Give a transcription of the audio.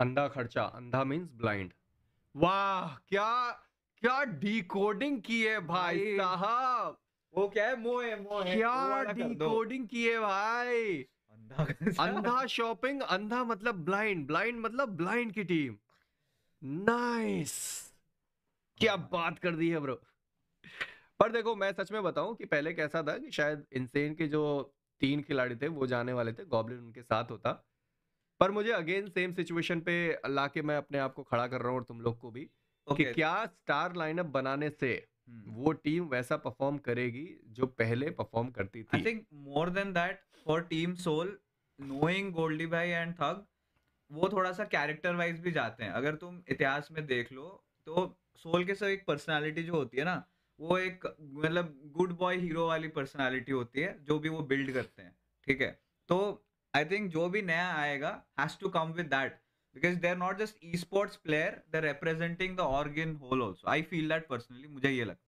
अंधा खर्चा अंधा मीन्स ब्लाइंड वाह क्या क्या डिकोडिंग की है भाई साहब वो क्या है मोह है मोह है क्या डिकोडिंग की है भाई अंधा शॉपिंग अंधा मतलब ब्लाइंड ब्लाइंड मतलब ब्लाइंड की टीम नाइस क्या हाँ। बात कर दी है ब्रो पर देखो मैं सच में बताऊं कि पहले कैसा था कि शायद इंसेन के जो तीन खिलाड़ी थे वो जाने वाले थे गॉबलिन उनके साथ होता पर मुझे अगेन सेम सिचुएशन पे लाके मैं अपने आप को खड़ा कर रहा हूँ और तुम लोग को भी okay. कि क्या स्टार लाइनअप बनाने से hmm. वो टीम वैसा परफॉर्म करेगी जो पहले परफॉर्म करती थी I think more than that for team soul knowing Goldy भाई एंड थग वो थोड़ा सा कैरेक्टर वाइज भी जाते हैं अगर तुम इतिहास में देख लो तो सोल के सब एक पर्सनैलिटी जो होती है ना वो एक मतलब गुड बॉय हीरो वाली पर्सनैलिटी होती है जो भी वो बिल्ड करते हैं ठीक है तो आई थिंक जो भी नया आएगा has to come with that because they are not just esports player they are representing the organ whole also I feel that personally मुझे ये लगता है